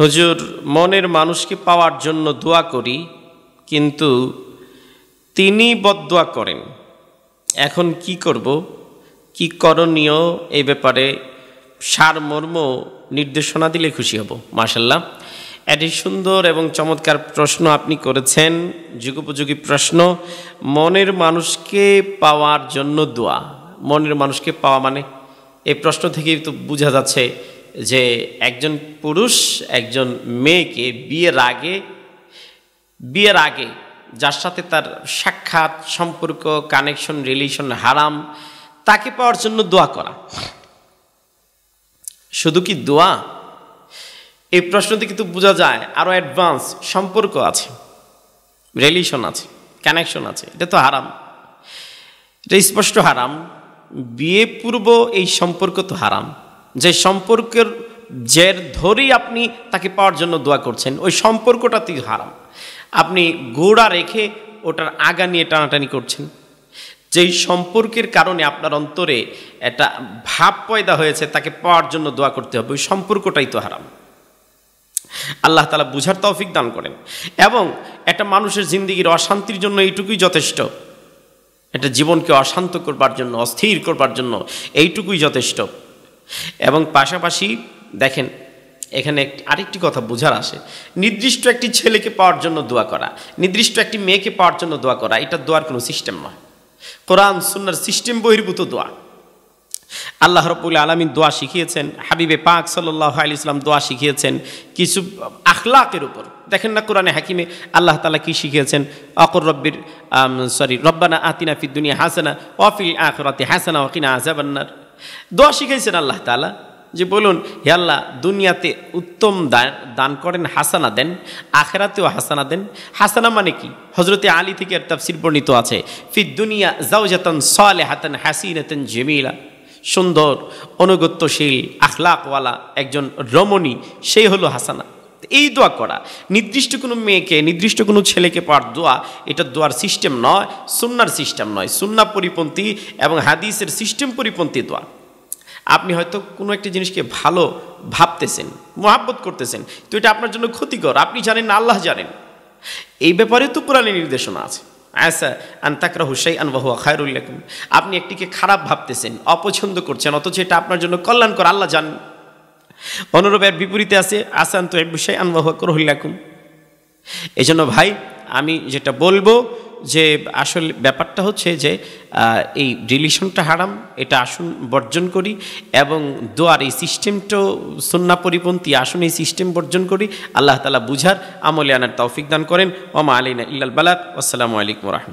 হুজুর মনের মানুষকে পাওয়ার জন্য দোয়া করি কিন্তু তিনি বদোয়া করেন এখন কি করব কি করণীয় এই ব্যাপারে সারমর্ম নির্দেশনা দিলে খুশি হব মাসাল্লাহ এটি সুন্দর এবং চমৎকার প্রশ্ন আপনি করেছেন যুগোপযোগী প্রশ্ন মনের মানুষকে পাওয়ার জন্য দোয়া মনের মানুষকে পাওয়া মানে এই প্রশ্ন থেকেই তো বোঝা যাচ্ছে যে একজন পুরুষ একজন মেয়েকে বিয়ের আগে বিয়ের আগে যার সাথে তার সাক্ষাৎ সম্পর্ক কানেকশন রিলেশন হারাম তাকে পাওয়ার জন্য দোয়া করা শুধু কি দোয়া এই প্রশ্নতে কিন্তু বোঝা যায় আরও অ্যাডভান্স সম্পর্ক আছে রিলেশন আছে কানেকশন আছে এটা তো হারাম এটা স্পষ্ট হারাম বিয়ে পূর্ব এই সম্পর্ক তো হারাম যে সম্পর্কের জের ধরেই আপনি তাকে পাওয়ার জন্য দোয়া করছেন ওই সম্পর্কটাতেই হারাম আপনি গোড়া রেখে ওটার আগা নিয়ে টানাটানি করছেন যেই সম্পর্কের কারণে আপনার অন্তরে একটা ভাব পয়দা হয়েছে তাকে পাওয়ার জন্য দোয়া করতে হবে ওই সম্পর্কটাই তো হারাম আল্লাহ তালা বুঝার তৌফিক দান করেন এবং একটা মানুষের জিন্দগির অশান্তির জন্য এইটুকুই যথেষ্ট এটা জীবনকে অশান্ত করবার জন্য অস্থির করবার জন্য এইটুকুই যথেষ্ট এবং পাশাপাশি দেখেন এখানে আরেকটি কথা বোঝার আসে নির্দিষ্ট একটি ছেলেকে পাওয়ার জন্য দোয়া করা নির্দিষ্ট একটি মেয়েকে পাওয়ার জন্য দোয়া করা এটা দোয়ার কোনো সিস্টেম নয় কোরআন সুন্নার সিস্টেম বহির্ভূত দোয়া আল্লাহ রবুল আলমিন দোয়া শিখিয়েছেন হাবিবে পাক সাল্লাহ আলি ইসলাম দোয়া শিখিয়েছেন কিছু আখলাকের উপর দেখেন না কোরআনে হাকিমে আল্লাহ তালা কি শিখিয়েছেন অকর রব্বির সরি রব্বানা আতিনা ফিদ্দুনিয়া হাসানা অফিল আখরাতে হাসানা ওকিনা আজাবান্নার দোয়া শিখাইছেন আল্লাহ তালা যে বলুন হে আল্লাহ দুনিয়াতে উত্তম দান দান করেন হাসানা দেন আখেরাতেও হাসানা দেন হাসানা মানে কি হজরতে আলী থেকে আর তাফসির বর্ণিত আছে ফি দুনিয়া জাউজাতন হাতেন হাতান হাসিনাতেন জেমিলা সুন্দর অনুগত্যশীল আখলাকওয়ালা একজন রমণী সেই হলো হাসানা এই দোয়া করা নির্দিষ্ট কোনো মেয়েকে নির্দিষ্ট কোনো ছেলেকে পাওয়ার দোয়া এটা দোয়ার সিস্টেম নয় সুন্নার সিস্টেম নয় সুন্না পরিপন্থী এবং হাদিসের সিস্টেম পরিপন্থী দোয়া আপনি হয়তো কোনো একটি জিনিসকে ভালো ভাবতেছেন মহাব্বত করতেছেন তো এটা আপনার জন্য ক্ষতিকর আপনি জানেন না আল্লাহ জানেন এই ব্যাপারে তো কোরআনে নির্দেশনা আছে আয়সা আন্তাকরা হুসাই আনবাহুয়া খায়রুল্লাকুম আপনি একটিকে খারাপ ভাবতেছেন অপছন্দ করছেন অথচ এটা আপনার জন্য কল্যাণকর আল্লাহ জান অনুরূপের বিপরীতে আছে আসান্ত বিষয় আনবাহুয়া করহুল্লাকুম এই জন্য ভাই আমি যেটা বলবো যে আসলে ব্যাপারটা হচ্ছে যে এই রিলেশনটা হারাম এটা আসুন বর্জন করি এবং দোয়ার এই সিস্টেমটাও সন্না পরিপন্থী আসুন এই সিস্টেম বর্জন করি আল্লাহ তালা বুঝার আমলে আনার তৌফিক দান করেন ওমা আলিনা ইল্লাল বালাক আসসালামু আলাইকুম রহমত